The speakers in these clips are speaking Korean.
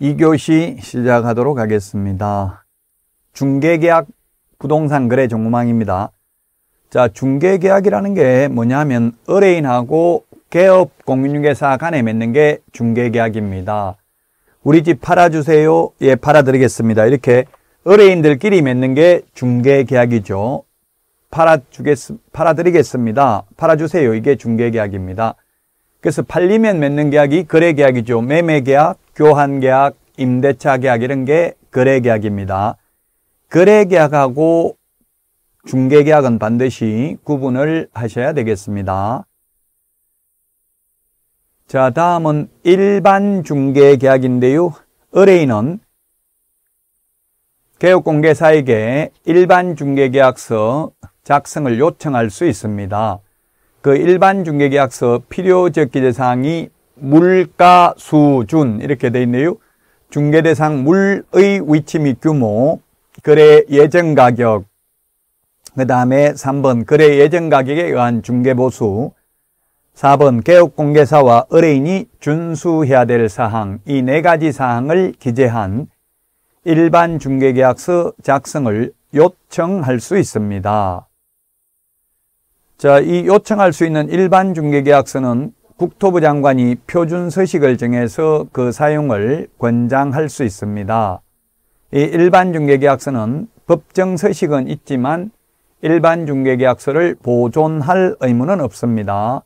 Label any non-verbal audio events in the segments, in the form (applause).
2교시 시작하도록 하겠습니다. 중개계약 부동산 거래 전보망입니다 자, 중개계약이라는 게 뭐냐면 의뢰인하고 개업 공인중개사 간에 맺는 게 중개계약입니다. 우리 집 팔아주세요. 예, 팔아드리겠습니다. 이렇게 의뢰인들끼리 맺는 게 중개계약이죠. 팔아주겠, 팔아드리겠습니다. 팔아주세요. 이게 중개계약입니다. 그래서 팔리면 맺는 계약이 거래 계약이죠. 매매 계약, 교환 계약, 임대차 계약 이런 게 거래 계약입니다. 거래 계약하고 중개 계약은 반드시 구분을 하셔야 되겠습니다. 자, 다음은 일반 중개 계약인데요. 의뢰인은 개업공개사에게 일반 중개계약서 작성을 요청할 수 있습니다. 그 일반 중개계약서 필요적 기대사항이 물가 수준 이렇게 돼 있네요. 중개 대상 물의 위치 및 규모, 거래 예정 가격, 그 다음에 3번 거래 예정 가격에 의한 중개 보수, 4번 개업 공개사와 의뢰인이 준수해야 될 사항 이 네 가지 사항을 기재한 일반 중개계약서 작성을 요청할 수 있습니다. 자, 이 요청할 수 있는 일반 중개계약서는 국토부 장관이 표준 서식을 정해서 그 사용을 권장할 수 있습니다. 이 일반 중개계약서는 법정 서식은 있지만 일반 중개계약서를 보존할 의무는 없습니다.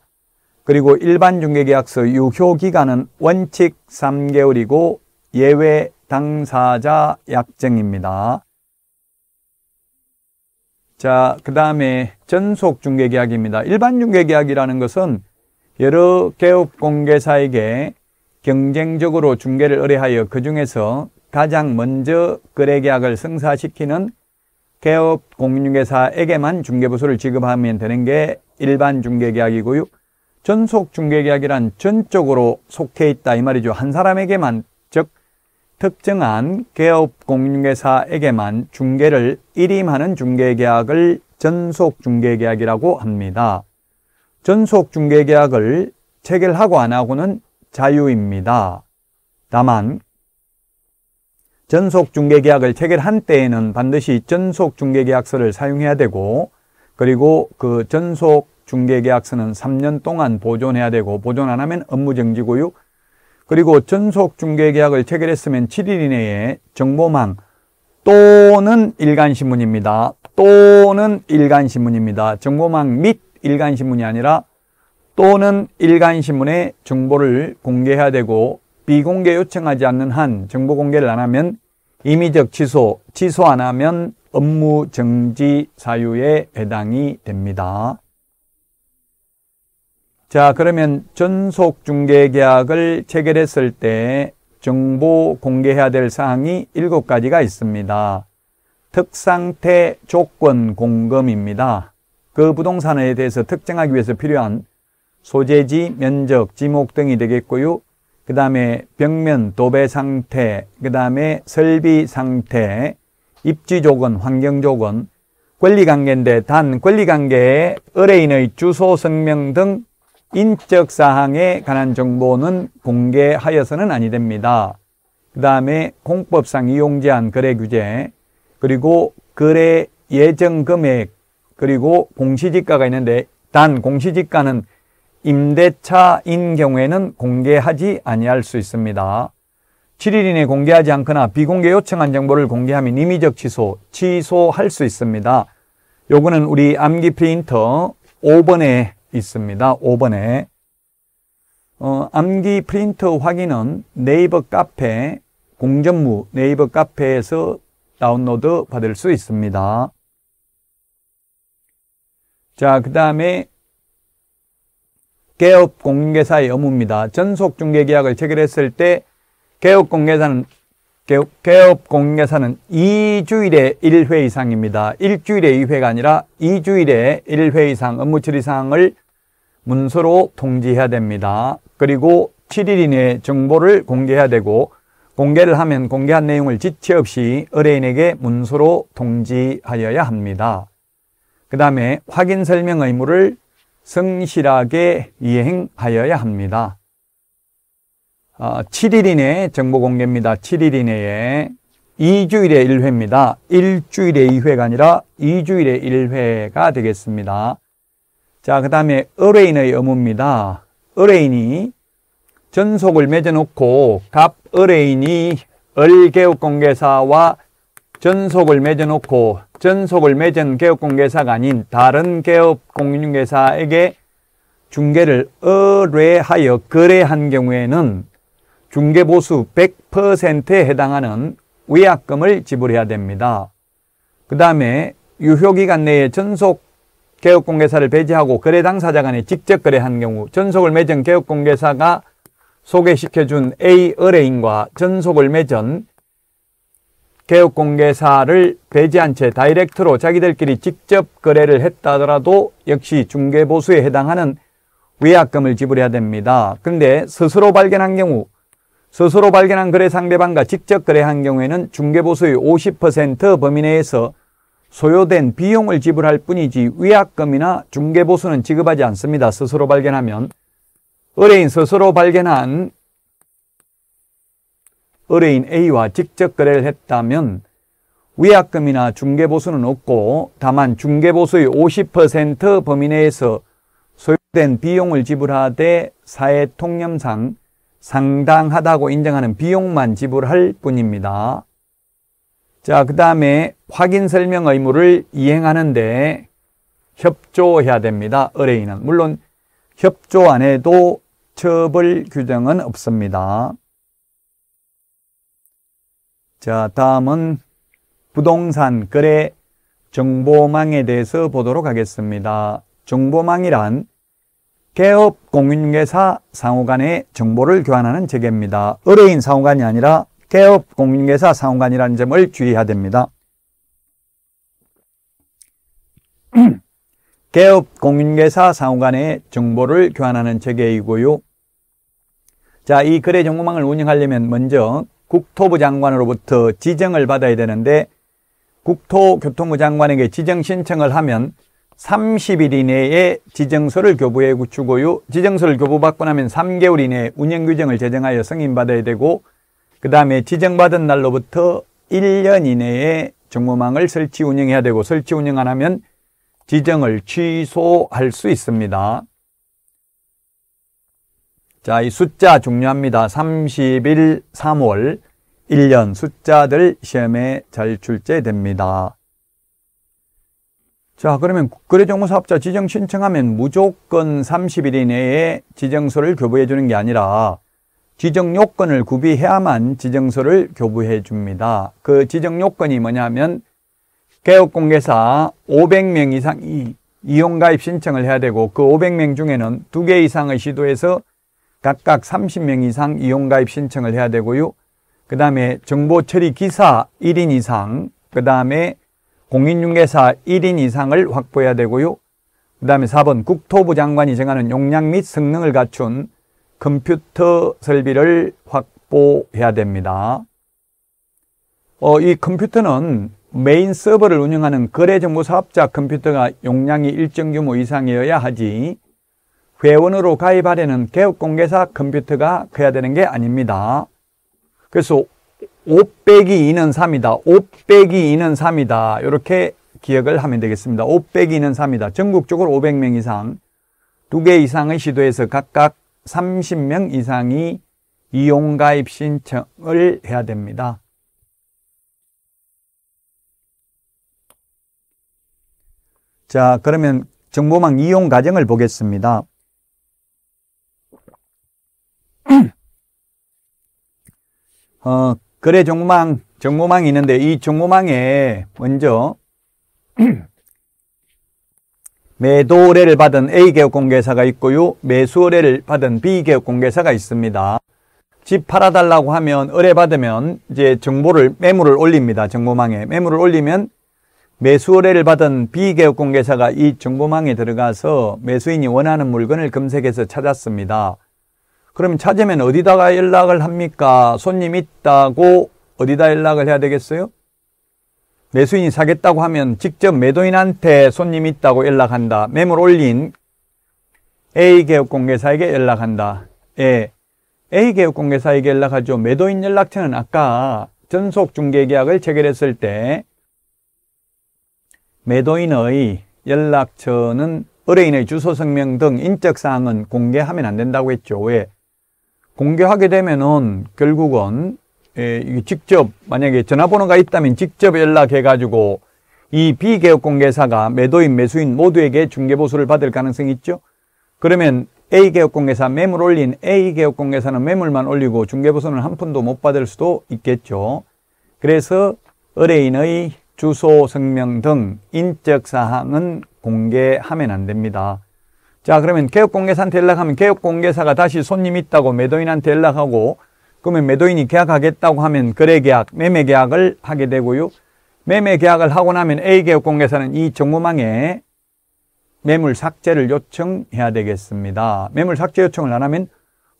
그리고 일반 중개계약서 유효 기간은 원칙 3개월이고 예외 당사자 약정입니다. 자, 그 다음에 전속 중개계약입니다. 일반 중개계약이라는 것은 여러 개업 공개사에게 경쟁적으로 중개를 의뢰하여 그 중에서 가장 먼저 거래계약을 성사시키는 개업 공인중개사에게만 중개부수를 지급하면 되는 게 일반 중개계약이고요. 전속 중개계약이란 전적으로 속해 있다 이 말이죠. 한 사람에게만 즉 특정한 개업공인중개사에게만 중개를 일임하는 중개계약을 전속중개계약이라고 합니다. 전속중개계약을 체결하고 안 하고는 자유입니다. 다만 전속중개계약을 체결한 때에는 반드시 전속중개계약서를 사용해야 되고 그리고 그 전속중개계약서는 3년 동안 보존해야 되고 보존 안 하면 업무정지고요 그리고 전속 중개계약을 체결했으면 7일 이내에 정보망 또는 일간신문입니다. 또는 일간신문입니다. 정보망 및 일간신문이 아니라 또는 일간신문에 정보를 공개해야 되고 비공개 요청하지 않는 한 정보 공개를 안 하면 임의적 취소, 취소 안 하면 업무 정지 사유에 해당이 됩니다. 자, 그러면 전속 중개 계약을 체결했을 때 정보 공개해야 될 사항이 일곱 가지가 있습니다. 특상태 조건 공금입니다. 그 부동산에 대해서 특정하기 위해서 필요한 소재지, 면적, 지목 등이 되겠고요. 그 다음에 벽면, 도배 상태, 그 다음에 설비 상태, 입지 조건, 환경 조건, 권리관계인데 단 권리관계에 의뢰인의 주소, 성명 등 인적 사항에 관한 정보는 공개하여서는 아니 됩니다. 그 다음에 공법상 이용 제한 거래 규제, 그리고 거래 예정 금액, 그리고 공시지가가 있는데 단 공시지가는 임대차인 경우에는 공개하지 아니할 수 있습니다. 7일 이내 공개하지 않거나 비공개 요청한 정보를 공개하면 임의적 취소, 취소할 수 있습니다. 요거는 우리 암기 프린터 5번에 있습니다. 5번에 어, 암기 프린트 확인은 네이버 카페 공전무 네이버 카페에서 다운로드 받을 수 있습니다. 자, 그 다음에 개업 공개사의 의무입니다. 전속 중개 계약을 체결했을 때 개업 공개사는 개업, 공개사는 2주일에 1회 이상입니다. 일주일에 2회가 아니라 2주일에 1회 이상 업무 처리 사항을 문서로 통지해야 됩니다. 그리고 7일 이내에 정보를 공개해야 되고 공개를 하면 공개한 내용을 지체 없이 의뢰인에게 문서로 통지하여야 합니다. 그 다음에 확인 설명 의무를 성실하게 이행하여야 합니다. 7일 아, 이내 정보 공개입니다. 7일 이내에 2주일에 1회입니다. 1주일에 2회가 아니라 2주일에 1회가 되겠습니다. 자, 그 다음에 의뢰인의 의무입니다. 의뢰인이 전속을 맺어놓고 갑의뢰인이을개업공개사와 전속을 맺어놓고 전속을 맺은 개업공개사가 아닌 다른 개업공인중개사에게 중개를 의뢰하여 거래한 경우에는 중개보수 100%에 해당하는 위약금을 지불해야 됩니다. 그 다음에 유효기간 내에 전속 개업공개사를 배제하고 거래 당사자 간에 직접 거래한 경우 전속을 맺은 개업공개사가 소개시켜준 A 의뢰인과 전속을 맺은 개업공개사를 배제한 채 다이렉트로 자기들끼리 직접 거래를 했다더라도 역시 중개보수에 해당하는 위약금을 지불해야 됩니다. 그런데 스스로 발견한 경우 스스로 발견한 거래 상대방과 직접 거래한 경우에는 중개보수의 50% 범위 내에서 소요된 비용을 지불할 뿐이지 위약금이나 중개보수는 지급하지 않습니다. 스스로 발견하면 의뢰인 스스로 발견한 의뢰인 A와 직접 거래를 했다면 위약금이나 중개보수는 없고 다만 중개보수의 50% 범위 내에서 소요된 비용을 지불하되 사회 통념상 상당하다고 인정하는 비용만 지불할 뿐입니다. 자, 그 다음에 확인 설명 의무를 이행하는데 협조해야 됩니다. 의뢰인은. 물론 협조 안 해도 처벌 규정은 없습니다. 자, 다음은 부동산 거래 정보망에 대해서 보도록 하겠습니다. 정보망이란 개업 공인중개사 상호간의 정보를 교환하는 체계입니다. 의뢰인 상호간이 아니라 개업 공인계사 상호간이라는 점을 주의해야 됩니다. (clears throat) 개업 공인회사 상호의 정보를 교환하는 체계이고요. 자, 이 거래 정보망을 운영하려면 먼저 국토부 장관으로부터 지정을 받아야 되는데 국토교통부 장관에게 지정 신청을 하면 30일 이내에 지정서를 교부해 주고요. 지정서를 교부받고 나면 3개월 이내에 운영 규정을 제정하여 승인받아야 되고 그 다음에 지정받은 날로부터 1년 이내에 정보망을 설치 운영해야 되고 설치 운영 안 하면 지정을 취소할 수 있습니다. 자, 이 숫자 중요합니다. 30일 3월 1년 숫자들 시험에 잘 출제됩니다. 자, 그러면 거래정보사업자 지정 신청하면 무조건 30일 이내에 지정서를 교부해 주는 게 아니라 지정 요건을 구비해야만 지정서를 교부해 줍니다. 그 지정 요건이 뭐냐면 개업공개사 500명 이상이 이용가입 신청을 해야 되고 그 500명 중에는 2개 이상의 시도에서 각각 30명 이상 이용가입 신청을 해야 되고요. 그 다음에 정보처리 기사 1인 이상, 그 다음에 공인중개사 1인 이상을 확보해야 되고요. 그 다음에 4번 국토부 장관이 정하는 용량 및 성능을 갖춘 컴퓨터 설비를 확보해야 됩니다. 어, 이 컴퓨터는 메인 서버를 운영하는 거래정보 사업자 컴퓨터가 용량이 일정 규모 이상이어야 하지 회원으로 가입하려는 개업공개사 컴퓨터가 커야 되는 게 아닙니다. 그래서 5 빼기 2는 3이다. 5 빼기 2는 3이다. 이렇게 기억을 하면 되겠습니다. 5 빼기 2는 3이다. 전국적으로 500명 이상, 두 개 이상의 시도에서 각각 30명 이상이 이용가입 신청을 해야 됩니다. 자, 그러면 정보망 이용 과정을 보겠습니다. (clears throat) 어, 거래 정보망, 정보망이 있는데 이 정보망에 먼저 (clears throat) 매도의뢰를 받은 A개업 공개사가 있고요. 매수의뢰를 받은 B개업 공개사가 있습니다. 집 팔아달라고 하면 의뢰받으면 이제 정보를 매물을 올립니다. 정보망에 매물을 올리면 매수 의뢰를 받은 B개업 공개사가 이 정보망에 들어가서 매수인이 원하는 물건을 검색해서 찾았습니다. 그럼 찾으면 어디다가 연락을 합니까? 손님 있다고 어디다 연락을 해야 되겠어요? 매수인이 사겠다고 하면 직접 매도인한테 손님 이 있다고 연락한다. 매물 올린 A 개업공개사에게 연락한다. 예. A 개업공개사에게 연락하죠. 매도인 연락처는 아까 전속 중개계약을 체결했을 때 매도인의 연락처는 의뢰인의 주소 성명 등 인적 사항은 공개하면 안 된다고 했죠. 왜? 공개하게 되면은 결국은 예, 직접 만약에 전화번호가 있다면 직접 연락해가지고 이 비개업 공개사가 매도인 매수인 모두에게 중개보수를 받을 가능성이 있죠. 그러면 A 개업 공개사 매물 올린 A 개업 공개사는 매물만 올리고 중개보수는 한 푼도 못 받을 수도 있겠죠. 그래서 의뢰인의 주소, 성명 등 인적 사항은 공개하면 안 됩니다. 자 그러면 개업공개사한테 연락하면 개업공개사가 다시 손님 있다고 매도인한테 연락하고 그러면 매도인이 계약하겠다고 하면 거래 계약, 매매 계약을 하게 되고요. 매매 계약을 하고 나면 A계약 공개사는 이 정보망에 매물 삭제를 요청해야 되겠습니다. 매물 삭제 요청을 안 하면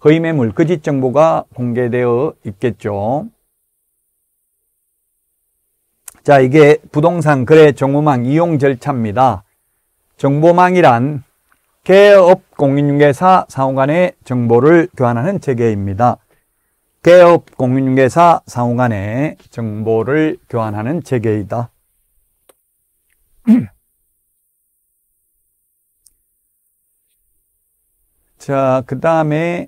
허위 매물 거짓 그 정보가 공개되어 있겠죠. 자, 이게 부동산 거래 정보망 이용 절차입니다. 정보망이란 개업 공인중개사 상호간의 정보를 교환하는 체계입니다. 개업 공인중개사 상호 간의 정보를 교환하는 체계이다 (clears throat) 자, 그 다음에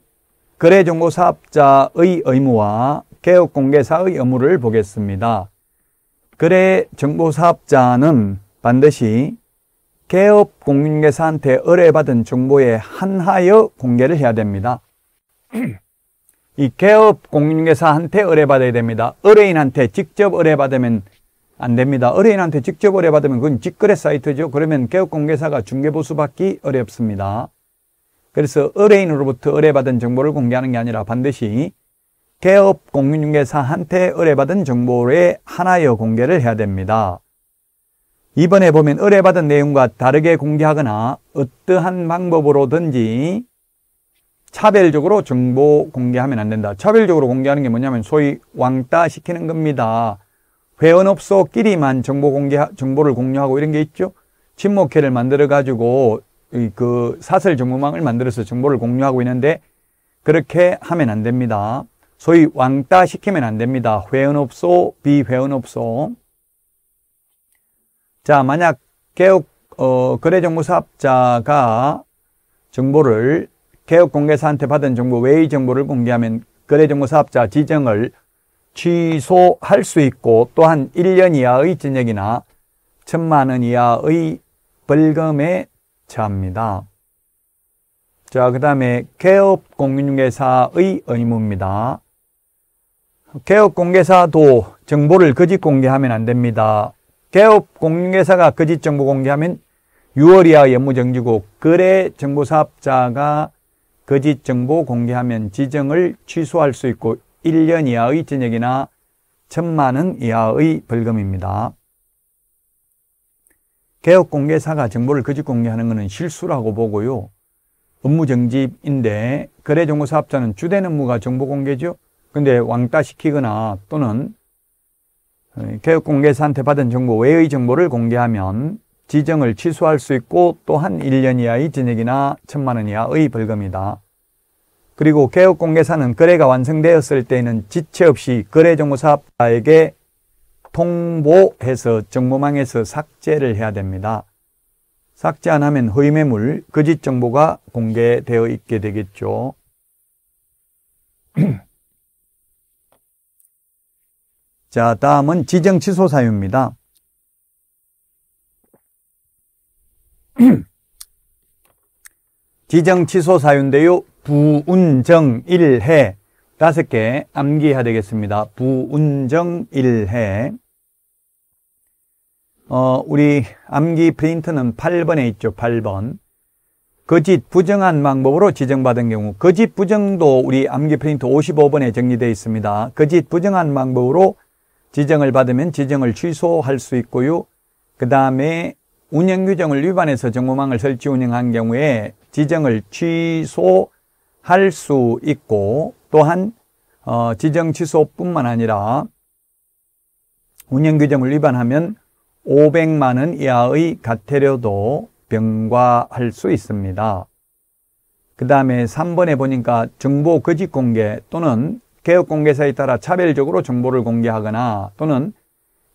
거래정보사업자의 의무와 개업공개사의 의무를 보겠습니다. 거래정보사업자는 반드시 개업공인중사한테 의뢰받은 정보에 한하여 공개를 해야 됩니다. (clears throat) 이 개업 공인중개사한테 의뢰받아야 됩니다. 의뢰인한테 직접 의뢰받으면 안 됩니다. 의뢰인한테 직접 의뢰받으면 그건 직거래 사이트죠. 그러면 개업 공개사가 중개보수 받기 어렵습니다. 그래서 의뢰인으로부터 의뢰받은 정보를 공개하는 게 아니라 반드시 개업 공인중개사한테 의뢰받은 정보의 하나여 공개를 해야 됩니다. 이번에 보면 의뢰받은 내용과 다르게 공개하거나 어떠한 방법으로든지 차별적으로 정보 공개하면 안 된다. 차별적으로 공개하는 게 뭐냐면 소위 왕따 시키는 겁니다. 회원업소끼리만 정보 공개, 정보를 공유하고 이런 게 있죠. 친목회를 만들어 가지고 그 사설 정보망을 만들어서 정보를 공유하고 있는데 그렇게 하면 안 됩니다. 소위 왕따 시키면 안 됩니다. 회원업소, 비회원업소. 자, 만약 개혁 어, 거래정보사업자가 정보를 개업공개사한테 받은 정보 외의 정보를 공개하면 거래정보사업자 지정을 취소할 수 있고 또한 1년 이하의 징역이나 1 천만 원 이하의 벌금에 처합니다. 자, 그 다음에 개업공개사의 의무입니다. 개업공개사도 정보를 거짓 공개하면 안 됩니다. 개업공개사가 거짓 정보 공개하면 6월 이하 업무정지고 거래정보사업자가 거짓 그 정보 공개하면 지정을 취소할 수 있고 1년 이하의 징역이나 1 천만 원 이하의 벌금입니다. 개업 공개사가 정보를 거짓 그 공개하는 것은 실수라고 보고요. 업무 정지인데 거래 정보 사업자는 주된 업무가 정보 공개죠. 근데 왕따 시키거나 또는 어, 개업 공개사한테 받은 정보 외의 정보를 공개하면 지정을 취소할 수 있고 또한 1년 이하의 징역이나 1 천만원 이하의 벌금이다. 그리고 개업공개사는 거래가 완성되었을 때에는 지체 없이 거래정보사업자에게 통보해서 정보망에서 삭제를 해야 됩니다. 삭제 안 하면 허위매물, 거짓 정보가 공개되어 있게 되겠죠. (clears throat) 자, 다음은 지정 취소 사유입니다. (clears throat) 지정 취소 사유인데요. 부운정일해 다섯 개 암기해야 되겠습니다. 부운정일해 어, 우리 암기 프린트는 8번에 있죠. 8번 거짓 부정한 방법으로 지정받은 경우 거짓 부정도 우리 암기 프린트 55번에 정리되어 있습니다. 거짓 부정한 방법으로 지정을 받으면 지정을 취소할 수 있고요. 그 다음에 운영 규정을 위반해서 정보망을 설치 운영한 경우에 지정을 취소할 수 있고 또한 어, 지정 취소뿐만 아니라 운영 규정을 위반하면 500만 원 이하의 과태료도 병과할 수 있습니다. 그 다음에 3번에 보니까 정보 거짓 공개 또는 개업 공개사에 따라 차별적으로 정보를 공개하거나 또는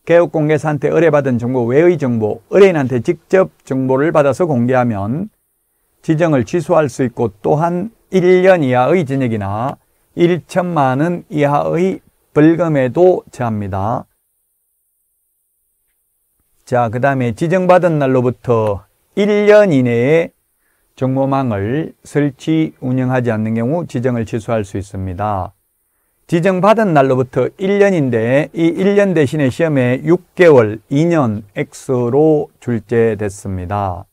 개업 공개사한테 의뢰받은 정보 외의 정보, 의뢰인한테 직접 정보를 받아서 공개하면 지정을 취소할 수 있고 또한 1년 이하의 징역이나 1천만 원 이하의 벌금에도 처합니다. 자, 그 다음에 지정받은 날로부터 1년 이내에 정보망을 설치, 운영하지 않는 경우 지정을 취소할 수 있습니다. 지정받은 날로부터 1년인데 이 1년 대신에 시험에 6개월, 2년 X로 출제됐습니다.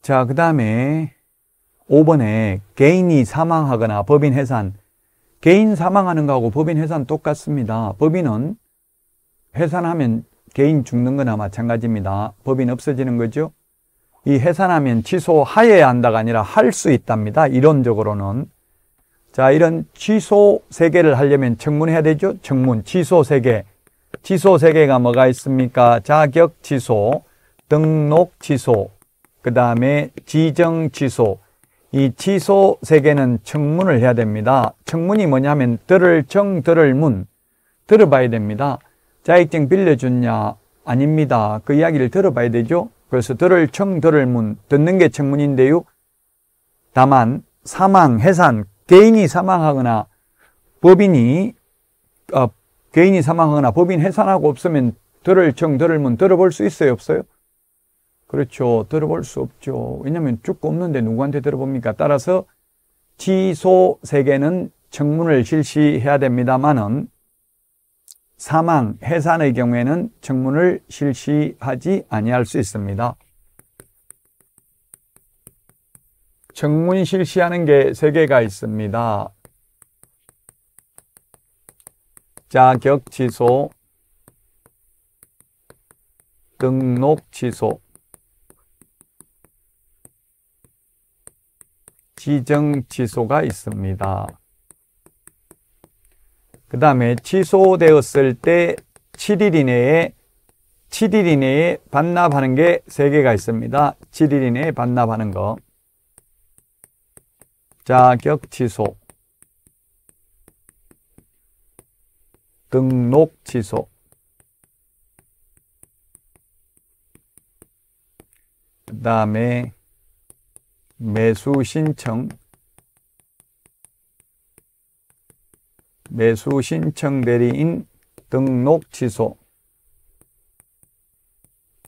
자, 그 다음에 5번에 개인이 사망하거나 법인 해산 개인 사망하는 거하고 법인 해산 똑같습니다. 법인은 해산하면 개인 죽는 거나 마찬가지입니다. 법인 없어지는 거죠. 이 해산하면 취소하여야 한다가 아니라 할 수 있답니다. 이론적으로는 자, 이런 취소 세계를 하려면 청문해야 되죠. 청문, 취소 세계. 취소 세계가 뭐가 있습니까? 자격 취소, 등록 취소, 그 다음에 지정 취소. 이 취소 세계는 청문을 해야 됩니다. 청문이 뭐냐면 들을 정, 들을 문. 들어봐야 됩니다. 자격증 빌려줬냐? 아닙니다. 그 이야기를 들어봐야 되죠. 그래서 들을 청, 들을 문. 듣는 게 청문인데요. 다만 사망, 해산, 개인이 사망하거나 법인이 어, 개인이 사망하거나 법인 해산하고 없으면 들을 정 들을 문 들어볼 수 있어요 없어요? 그렇죠 들어볼 수 없죠 왜냐하면 죽고 없는데 누구한테 들어봅니까 따라서 취소 세계는 청문을 실시해야 됩니다만은 사망 해산의 경우에는 청문을 실시하지 아니할 수 있습니다. 정문 실시하는 게 세 개가 있습니다. 자격 취소, 등록 취소, 지정 취소가 있습니다. 그 다음에 취소되었을 때 7일 이내에 7일 이내에 반납하는 게 3개가 있습니다. 7일 이내에 반납하는 거. 자격 취소 등록 취소 그 다음에 매수 신청 매수 신청 대리인 등록 취소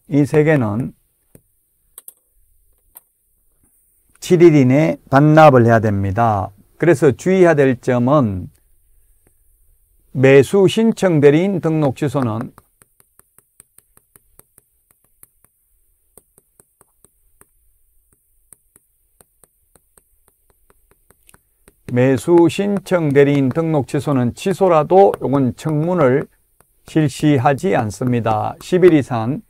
이 세 개는 7일 이내 반납을 해야 됩니다. 그래서 주의해야 될 점은 매수 신청 대리인 등록 취소는 매수 신청 대리인 등록 취소는 취소라도 요건 청문을 실시하지 않습니다. 10일 이상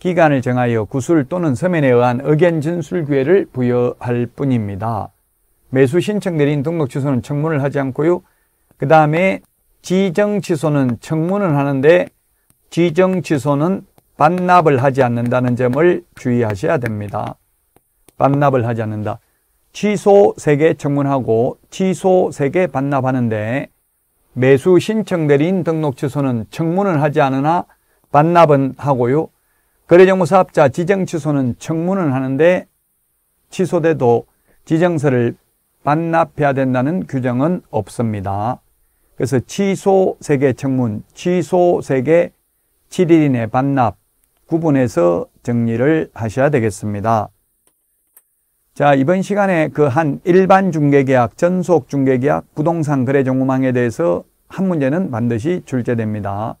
기간을 정하여 구술 또는 서면에 의한 의견 진술 기회를 부여할 뿐입니다. 매수 신청 내린 등록 취소는 청문을 하지 않고요. 그 다음에 지정 취소는 청문을 하는데 지정 취소는 반납을 하지 않는다는 점을 주의하셔야 됩니다. 반납을 하지 않는다. 취소 3개 청문하고 취소 3개 반납하는데 매수 신청 내린 등록 취소는 청문을 하지 않으나 반납은 하고요. 거래정보사업자 지정 취소는 청문을 하는데 취소돼도 지정서를 반납해야 된다는 규정은 없습니다. 그래서 취소 세계 청문, 취소 세계 7일 이내 반납 구분해서 정리를 하셔야 되겠습니다. 자, 이번 시간에 그 한 일반 중개계약, 전속 중개계약, 부동산 거래 정보망에 대해서 한 문제는 반드시 출제됩니다.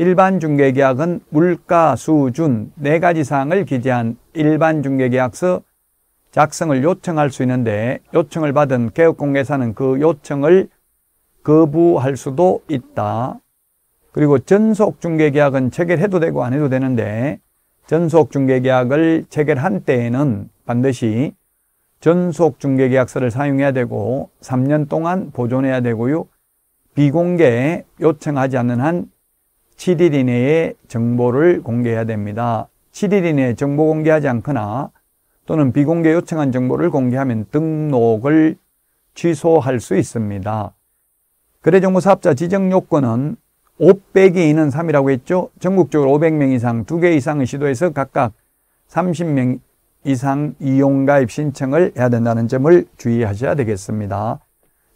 일반 중개계약은 물가, 수준 네 가지 사항을 기재한 일반 중개계약서 작성을 요청할 수 있는데 요청을 받은 개업공개사는 그 요청을 거부할 수도 있다. 그리고 전속중개계약은 체결해도 되고 안 해도 되는데 전속중개계약을 체결한 때에는 반드시 전속중개계약서를 사용해야 되고 3년 동안 보존해야 되고요. 비공개 요청하지 않는 한 7일 이내에 정보를 공개해야 됩니다. 7일 이내에 정보 공개하지 않거나 또는 비공개 요청한 정보를 공개하면 등록을 취소할 수 있습니다. 거래정보사업자 지정요건은 5 0 0이있는 3이라고 했죠. 전국적으로 500명 이상, 2개 이상의 시도에서 각각 30명 이상 이용가입 신청을 해야 된다는 점을 주의하셔야 되겠습니다.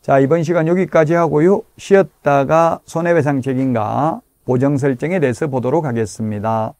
자, 이번 시간 여기까지 하고요. 쉬었다가 손해배상 책임과 보정 설정에 대해서 보도록 하겠습니다.